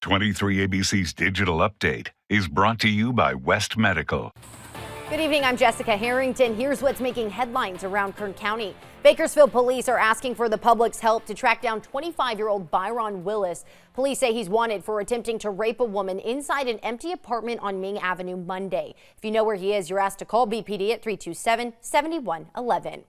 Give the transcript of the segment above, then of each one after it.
23 ABC's digital update is brought to you by West Medical. Good evening. I'm Jessica Harrington. Here's what's making headlines around Kern County. Bakersfield police are asking for the public's help to track down 25 year old Byron Willis. Police say he's wanted for attempting to rape a woman inside an empty apartment on Ming Avenue Monday. If you know where he is, you're asked to call BPD at 327 7111.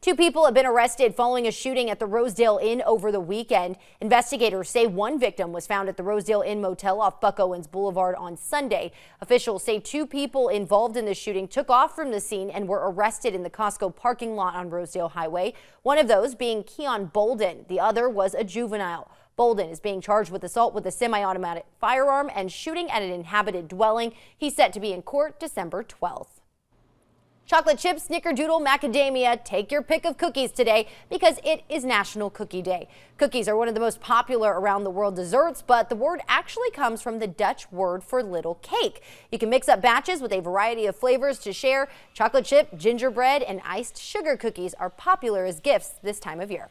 Two people have been arrested following a shooting at the Rosedale Inn over the weekend. Investigators say one victim was found at the Rosedale Inn Motel off Buck Owens Boulevard on Sunday. Officials say two people involved in the shooting took off from the scene and were arrested in the Costco parking lot on Rosedale Highway. One of those being Keon Bolden. The other was a juvenile. Bolden is being charged with assault with a semi-automatic firearm and shooting at an inhabited dwelling. He's set to be in court December 12th. Chocolate chips, snickerdoodle, macadamia, take your pick of cookies today because it is National Cookie Day. Cookies are one of the most popular around the world desserts, but the word actually comes from the Dutch word for little cake. You can mix up batches with a variety of flavors to share. Chocolate chip, gingerbread, and iced sugar cookies are popular as gifts this time of year.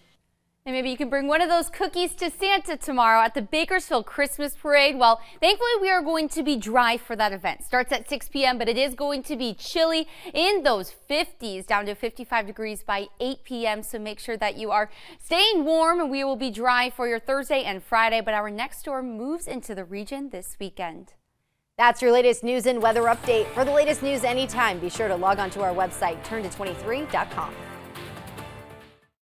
And maybe you can bring one of those cookies to Santa tomorrow at the Bakersfield Christmas Parade. Well, thankfully we are going to be dry for that event. Starts at 6 p.m., but it is going to be chilly in those 50s, down to 55 degrees by 8 p.m. So make sure that you are staying warm and we will be dry for your Thursday and Friday. But our next storm moves into the region this weekend. That's your latest news and weather update. For the latest news anytime, be sure to log on to our website, turn 23com